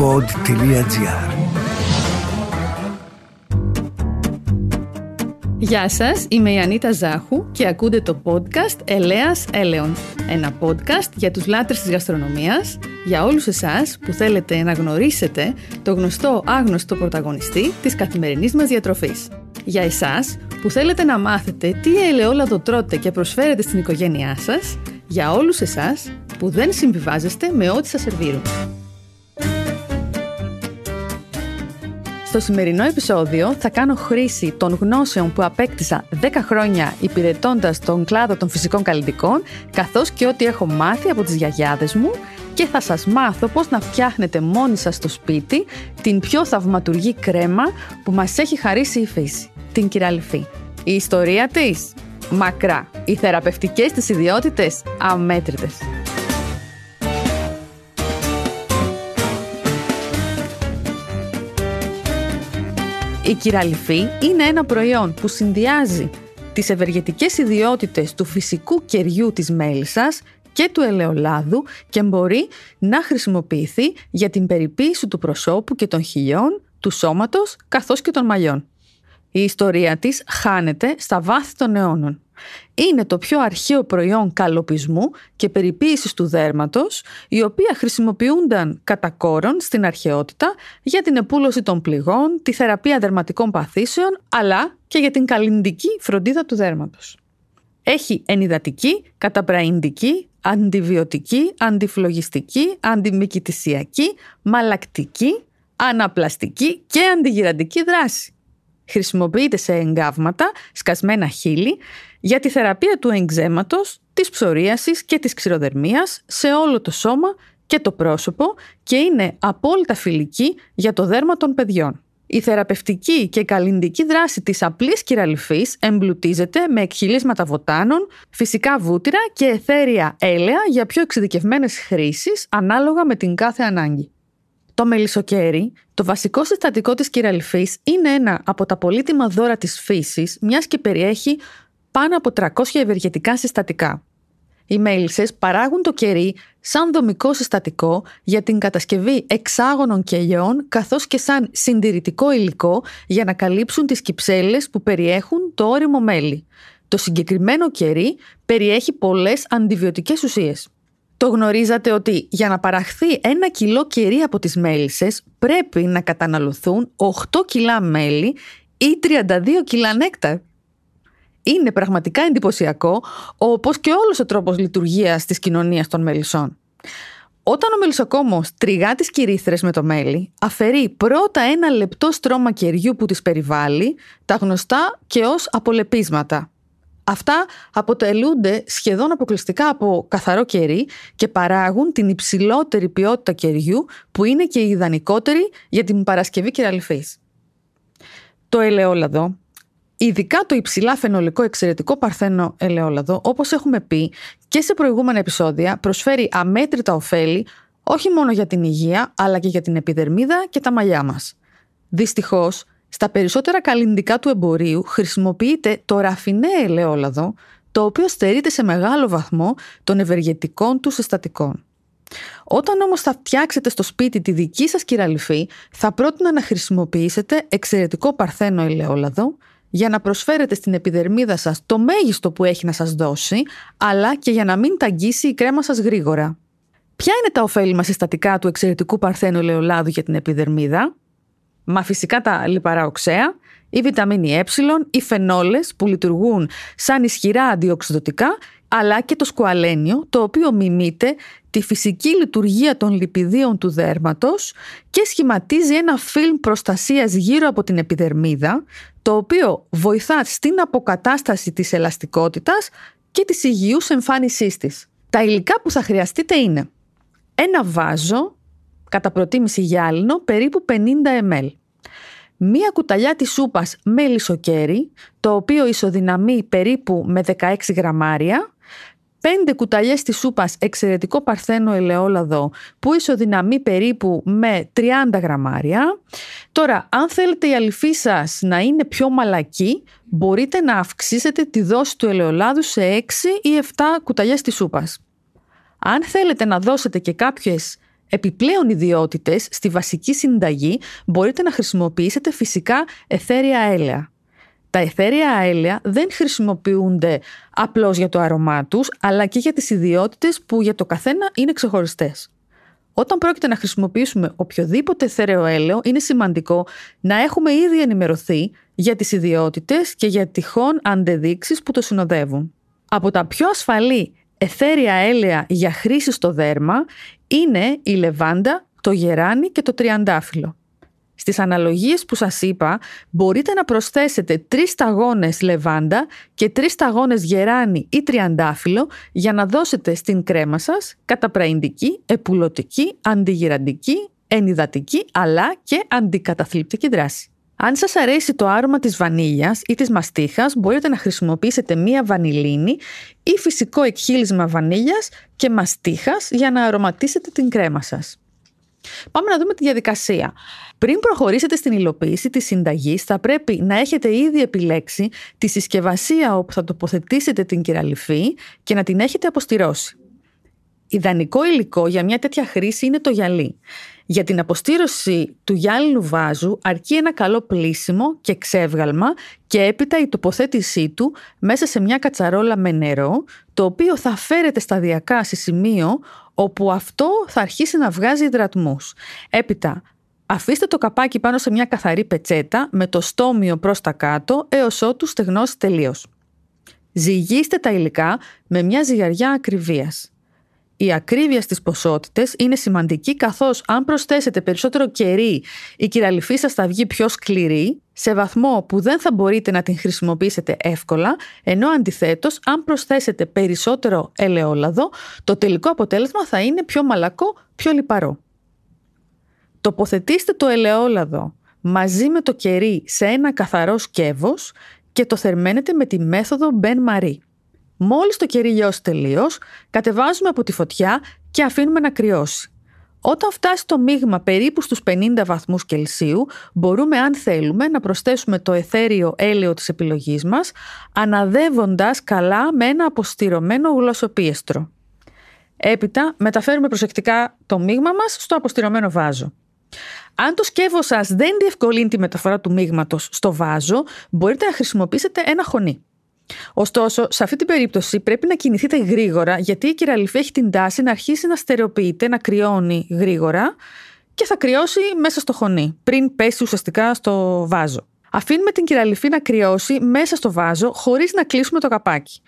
pod.gr Γεια σας, είμαι η Ανίτα Ζάχου και ακούτε το podcast Ελέας Έλεον. Ένα podcast για τους λάτρες της γαστρονομίας, για όλους εσάς που θέλετε να γνωρίσετε το γνωστό άγνωστο πρωταγωνιστή της καθημερινής μας διατροφής. Για εσάς που θέλετε να μάθετε τι ελαιόλαδο τρώτε και προσφέρετε στην οικογένειά σας, για όλους εσάς που δεν συμβιβάζεστε με ό,τι σας σερβίρουν. Στο σημερινό επεισόδιο θα κάνω χρήση των γνώσεων που απέκτησα 10 χρόνια υπηρετώντας τον κλάδο των φυσικών καλλιτικών, καθώς και ό,τι έχω μάθει από τις γιαγιάδες μου και θα σας μάθω πώς να φτιάχνετε μόνοι σας στο σπίτι την πιο θαυματουργή κρέμα που μας έχει χαρίσει η φύση, την κυράλφη. Η ιστορία της μακρά. Οι θεραπευτικές της ιδιότητες, αμέτρητες. Η κυραλυφή είναι ένα προϊόν που συνδυάζει τις ευεργετικές ιδιότητες του φυσικού κεριού της μέλισσας και του ελαιολάδου και μπορεί να χρησιμοποιηθεί για την περιποίηση του προσώπου και των χιλιών, του σώματος καθώς και των μαλλιών. Η ιστορία της χάνεται στα βάθη των αιώνων είναι το πιο αρχαίο προϊόν καλοπισμού και περιποίησης του δέρματος, οι οποία χρησιμοποιούνταν κατά κόρον στην αρχαιότητα για την επούλωση των πληγών, τη θεραπεία δερματικών παθήσεων, αλλά και για την καλλιντική φροντίδα του δέρματος. Έχει ενυδατική, καταπραϊντική, αντιβιωτική, αντιφλογιστική, αντιμικητησιακή, μαλακτική, αναπλαστική και αντιγυραντική δράση χρησιμοποιείται σε εγκάβματα, σκασμένα χείλη, για τη θεραπεία του εγκζέματος, της ψωρίασης και της ξηροδερμίας σε όλο το σώμα και το πρόσωπο και είναι απόλυτα φιλική για το δέρμα των παιδιών. Η θεραπευτική και καλλιντική δράση της απλής κυραλυφής εμπλουτίζεται με εκχυλίσματα βοτάνων, φυσικά βούτυρα και εθέρια έλαια για πιο εξειδικευμένες χρήσεις ανάλογα με την κάθε ανάγκη. Το μελισσοκέρι, το βασικό συστατικό της κυραλυφής, είναι ένα από τα πολύτιμα δώρα της φύσης, μιας και περιέχει πάνω από 300 ευεργετικά συστατικά. Οι μέλισσες παράγουν το κερί σαν δομικό συστατικό για την κατασκευή εξάγωνων κελιών καθώς και σαν συντηρητικό υλικό για να καλύψουν τις κυψέλες που περιέχουν το όριμο μέλι. Το συγκεκριμένο κερί περιέχει πολλές αντιβιωτικές ουσίες. Το γνωρίζατε ότι για να παραχθεί ένα κιλό κερί από τις μέλισσες πρέπει να καταναλωθούν 8 κιλά μέλι ή 32 κιλά νέκτα. Είναι πραγματικά εντυπωσιακό, όπως και όλος ο τρόπος λειτουργίας της κοινωνίας των μελισσών. Όταν ο μελισσοκόμος τριγά τις κυρίθρες με το μέλι, αφαιρεί πρώτα ένα λεπτό στρώμα κεριού που τις περιβάλλει, τα γνωστά και ως απολεπίσματα. Αυτά αποτελούνται σχεδόν αποκλειστικά από καθαρό κερί και παράγουν την υψηλότερη ποιότητα κεριού που είναι και η ιδανικότερη για την παρασκευή κεραλυφής. Το ελαιόλαδο, ειδικά το υψηλά φαινολικό εξαιρετικό παρθένο ελαιόλαδο, όπως έχουμε πει και σε προηγούμενα επεισόδια, προσφέρει αμέτρητα ωφέλη όχι μόνο για την υγεία αλλά και για την επιδερμίδα και τα μαλλιά μας. Δυστυχώς, στα περισσότερα καλλιντικά του εμπορίου χρησιμοποιείται το ραφινέ ελαιόλαδο, το οποίο στερείται σε μεγάλο βαθμό των ευεργετικών του συστατικών. Όταν όμως θα φτιάξετε στο σπίτι τη δική σας κυραλυφή, θα πρότεινα να χρησιμοποιήσετε εξαιρετικό παρθένο ελαιόλαδο για να προσφέρετε στην επιδερμίδα σας το μέγιστο που έχει να σας δώσει, αλλά και για να μην ταγγίσει η κρέμα σας γρήγορα. Ποια είναι τα ωφέλιμα συστατικά του εξαιρετικού παρθένου ελαιολάδου για την επιδερμίδα? Μα φυσικά τα λιπαρά οξέα, η βιταμίνη ε, οι φενόλες που λειτουργούν σαν ισχυρά αντιοξυδοτικά, αλλά και το σκουαλένιο, το οποίο μιμείται τη φυσική λειτουργία των λιπιδίων του δέρματος και σχηματίζει ένα φιλμ προστασίας γύρω από την επιδερμίδα, το οποίο βοηθά στην αποκατάσταση της ελαστικότητας και της υγιούς εμφάνισής της. Τα υλικά που θα χρειαστείτε είναι ένα βάζο κατά προτίμηση γυάλινο, περίπου 50 ml. Μία κουταλιά της σούπας με λισοκέρι, το οποίο ισοδυναμεί περίπου με 16 γραμμάρια. 5 κουταλιές της σούπας εξαιρετικό παρθένο ελαιόλαδο που ισοδυναμεί περίπου με 30 γραμμάρια. Τώρα, αν θέλετε η αλυφή σας να είναι πιο μαλακή, μπορείτε να αυξήσετε τη δόση του ελαιολάδου σε 6 ή 7 κουταλιές της σούπας. Αν θέλετε να δώσετε και κάποιες επιπλέον ιδιότητες στη βασική συνταγή μπορείτε να χρησιμοποιήσετε φυσικά εθέρια έλαια. Τα εθέρια αέλαια δεν χρησιμοποιούνται απλώς για το αρωμά τους, αλλά και για τις ιδιότητες που για το καθένα είναι ξεχωριστές. Όταν πρόκειται να χρησιμοποιήσουμε οποιοδήποτε εθέρεο έλαιο, είναι σημαντικό να έχουμε ήδη ενημερωθεί για τις ιδιότητες και για τυχόν αντεδείξεις που το συνοδεύουν. Από τα πιο ασφαλή Εθέρια έλαια για χρήση στο δέρμα είναι η λεβάντα, το γεράνι και το τριαντάφυλλο. Στις αναλογίες που σας είπα μπορείτε να προσθέσετε τρεις σταγόνες λεβάντα και τρεις σταγόνες γεράνι ή τριαντάφυλλο για να δώσετε στην κρέμα σας καταπραϊντική, επουλωτική, αντιγυραντική, ενυδατική αλλά και αντικαταθλιπτική δράση. Αν σας αρέσει το άρωμα της βανίλιας ή της μαστίχας, μπορείτε να χρησιμοποιήσετε μία βανιλίνη ή φυσικό εκχύλισμα βανίλιας και μαστίχας για να αρωματίσετε την κρέμα σας. Πάμε να δούμε τη διαδικασία. Πριν προχωρήσετε στην υλοποίηση της συνταγής, θα πρέπει να έχετε ήδη επιλέξει τη συσκευασία όπου θα τοποθετήσετε την κυραλυφή και να την έχετε αποστηρώσει ιδανικό υλικό για μια τέτοια χρήση είναι το γυαλί. Για την αποστήρωση του γυάλινου βάζου αρκεί ένα καλό πλήσιμο και ξεύγαλμα και έπειτα η τοποθέτησή του μέσα σε μια κατσαρόλα με νερό, το οποίο θα φέρεται σταδιακά σε σημείο όπου αυτό θα αρχίσει να βγάζει υδρατμούς. Έπειτα Αφήστε το καπάκι πάνω σε μια καθαρή πετσέτα με το στόμιο προς τα κάτω έως ότου στεγνώσει τελείως. Ζυγίστε τα υλικά με μια ζυγαριά ακριβίας η ακρίβεια στις ποσότητες είναι σημαντική καθώς αν προσθέσετε περισσότερο κερί η κυραλυφή σας θα βγει πιο σκληρή σε βαθμό που δεν θα μπορείτε να την χρησιμοποιήσετε εύκολα, ενώ αντιθέτως αν προσθέσετε περισσότερο ελαιόλαδο το τελικό αποτέλεσμα θα είναι πιο μαλακό, πιο λιπαρό. Τοποθετήστε το ελαιόλαδο μαζί με το κερί σε ένα καθαρό σκεύος και το θερμαίνετε με τη μέθοδο Ben Marie. Μόλις το κερί λιώσει τελείως, κατεβάζουμε από τη φωτιά και αφήνουμε να κρυώσει. Όταν φτάσει το μείγμα περίπου στους 50 βαθμούς Κελσίου, μπορούμε αν θέλουμε να προσθέσουμε το εθέριο έλαιο της επιλογής μας, αναδεύοντας καλά με ένα αποστηρωμένο γλωσσοπίεστρο. Έπειτα μεταφέρουμε προσεκτικά το μείγμα μας στο αποστηρωμένο βάζο. Αν το σκεύος σας δεν διευκολύνει τη μεταφορά του μείγματος στο βάζο, μπορείτε να χρησιμοποιήσετε ένα χωνί. Ωστόσο, σε αυτή την περίπτωση πρέπει να κινηθείτε γρήγορα, γιατί η κυραλυφή έχει την τάση να αρχίσει να στερεοποιείται, να κρυώνει γρήγορα και θα κρυώσει μέσα στο χωνί, πριν πέσει ουσιαστικά στο βάζο. Αφήνουμε την κυραλυφή να κρυώσει μέσα στο βάζο, χωρίς να κλείσουμε το καπάκι.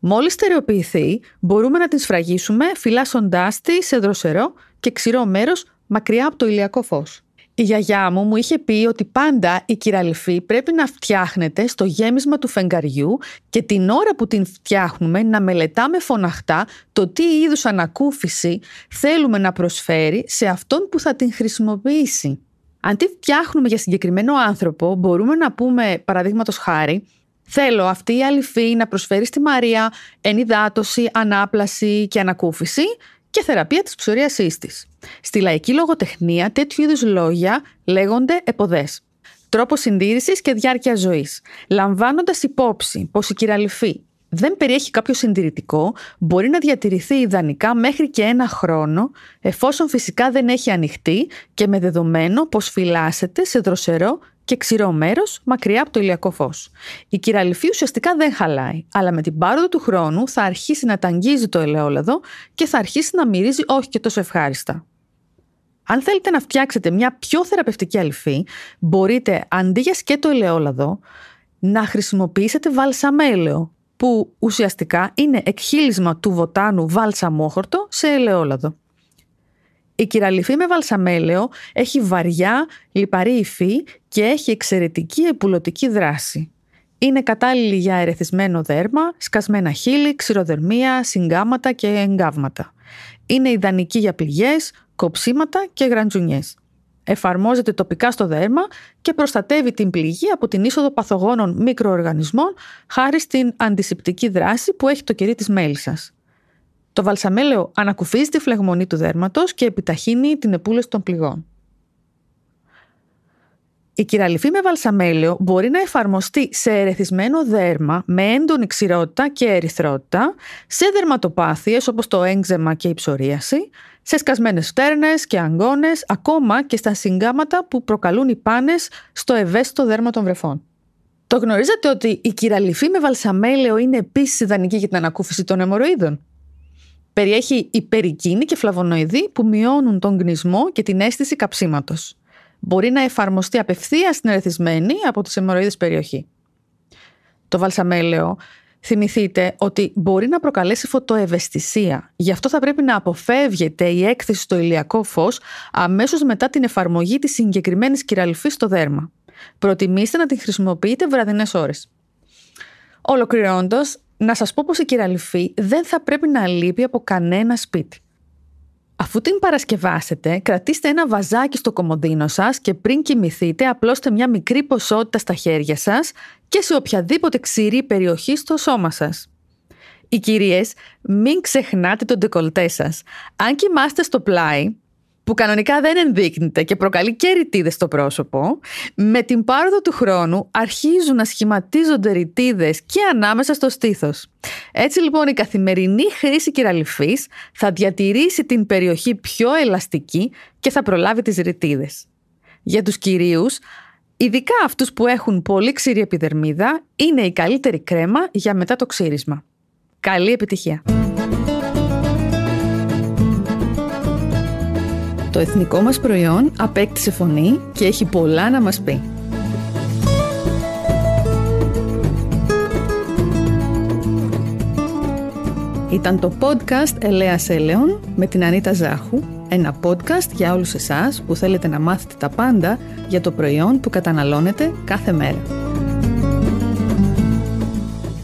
Μόλις στερεοποιηθεί, μπορούμε να την σφραγίσουμε φυλάσσοντάς τη σε δροσερό και ξηρό μέρος μακριά από το ηλιακό φως. Η γιαγιά μου μου είχε πει ότι πάντα η κυραλυφή πρέπει να φτιάχνεται στο γέμισμα του φεγγαριού και την ώρα που την φτιάχνουμε να μελετάμε φωναχτά το τι είδους ανακούφιση θέλουμε να προσφέρει σε αυτόν που θα την χρησιμοποιήσει. Αν τη φτιάχνουμε για συγκεκριμένο άνθρωπο, μπορούμε να πούμε, παραδείγματος χάρη, Θέλω αυτή η αληφή να προσφέρει στη Μαρία ενυδάτωση, ανάπλαση και ανακούφιση και θεραπεία της ψωρίας της. Στη λαϊκή λογοτεχνία τέτοιου είδους λόγια λέγονται εποδές. Τρόπο συντήρησης και διάρκεια ζωής, λαμβάνοντας υπόψη πως η κυραλυφή δεν περιέχει κάποιο συντηρητικό, μπορεί να διατηρηθεί ιδανικά μέχρι και ένα χρόνο, εφόσον φυσικά δεν έχει ανοιχτεί και με δεδομένο πως φυλάσσεται σε δροσερό και ξηρό μέρος μακριά από το ηλιακό φως. Η κυραλυφή ουσιαστικά δεν χαλάει, αλλά με την πάροδο του χρόνου θα αρχίσει να ταγγίζει το ελαιόλαδο και θα αρχίσει να μυρίζει όχι και τόσο ευχάριστα. Αν θέλετε να φτιάξετε μια πιο θεραπευτική αλυφή, μπορείτε αντί για σκέτο ελαιόλαδο να χρησιμοποιήσετε βαλσαμέλαιο που ουσιαστικά είναι εκχύλισμα του βοτάνου βαλσαμόχορτο σε ελαιόλαδο. Η κυραλυφή με βαλσαμέλαιο έχει βαριά, λιπαρή υφή και έχει εξαιρετική επουλωτική δράση. Είναι κατάλληλη για ερεθισμένο δέρμα, σκασμένα χείλη, ξηροδερμία, συγκάματα και εγκάβματα. Είναι ιδανική για πληγές, κοψίματα και γραντζουνιές εφαρμόζεται τοπικά στο δέρμα και προστατεύει την πληγή από την είσοδο παθογόνων μικροοργανισμών χάρη στην αντισηπτική δράση που έχει το κερί της μέλισσας. Το βαλσαμέλαιο ανακουφίζει τη φλεγμονή του δέρματος και επιταχύνει την επούλωση των πληγών. Η κυραλυφή με βαλσαμέλαιο μπορεί να εφαρμοστεί σε ερεθισμένο δέρμα με έντονη ξηρότητα και ερυθρότητα, σε δερματοπάθειες όπως το έγκζεμα και η ψωρίαση, σε σκασμένες φτέρνες και αγκώνες, ακόμα και στα συγκάματα που προκαλούν οι πάνες στο ευαίσθητο δέρμα των βρεφών. Το γνωρίζετε ότι η κυραλυφή με βαλσαμέλαιο είναι επίσης ιδανική για την ανακούφιση των αιμορροίδων. Περιέχει υπερικίνη και φλαβονοειδή που μειώνουν τον γνισμό και την αίσθηση καψίματος μπορεί να εφαρμοστεί απευθείας στην ερεθισμένη από τις αιμορροίδες περιοχή. Το βαλσαμέλαιο θυμηθείτε ότι μπορεί να προκαλέσει φωτοευαισθησία. Γι' αυτό θα πρέπει να αποφεύγεται η έκθεση στο ηλιακό φως αμέσως μετά την εφαρμογή της συγκεκριμένης κυραλφή στο δέρμα. Προτιμήστε να την χρησιμοποιείτε βραδινές ώρες. Ολοκληρώνοντας, να σας πω πως η κυραλυφή δεν θα πρέπει να λείπει από κανένα σπίτι. Αφού την παρασκευάσετε, κρατήστε ένα βαζάκι στο κομμωδίνο σας και πριν κοιμηθείτε απλώστε μια μικρή ποσότητα στα χέρια σας και σε οποιαδήποτε ξηρή περιοχή στο σώμα σας. Οι κυρίες, μην ξεχνάτε τον ντεκολτέ σας. Αν κοιμάστε στο πλάι, που κανονικά δεν ενδείκνυται και προκαλεί και ρητίδες στο πρόσωπο, με την πάροδο του χρόνου αρχίζουν να σχηματίζονται ρητίδες και ανάμεσα στο στήθος. Έτσι λοιπόν η καθημερινή χρήση κυραλυφής θα διατηρήσει την περιοχή πιο ελαστική και θα προλάβει τις ρητίδες. Για τους κυρίους, ειδικά αυτούς που έχουν πολύ ξηρή επιδερμίδα, είναι η καλύτερη κρέμα για μετά το ξύρισμα. Καλή επιτυχία! Το εθνικό μας προϊόν απέκτησε φωνή και έχει πολλά να μας πει. Ήταν το podcast Ελέας Έλεον με την Ανίτα Ζάχου, ένα podcast για όλους εσάς που θέλετε να μάθετε τα πάντα για το προϊόν που καταναλώνετε κάθε μέρα.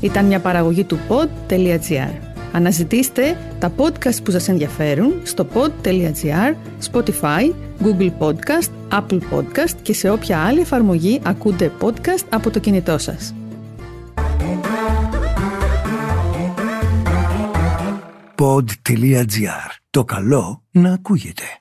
Ήταν μια παραγωγή του pod.gr. Αναζητήστε τα podcast που σας ενδιαφέρουν στο pod.gr, Spotify, Google Podcast, Apple Podcast και σε όποια άλλη εφαρμογή ακούτε podcast από το κινητό σας. Pod.gr. Το καλό να ακούγεται.